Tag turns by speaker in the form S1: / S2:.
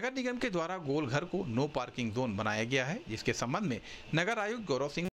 S1: नगर निगम के द्वारा गोलघर को नो पार्किंग जोन बनाया गया है जिसके संबंध में नगर आयुक्त गौरव सिंह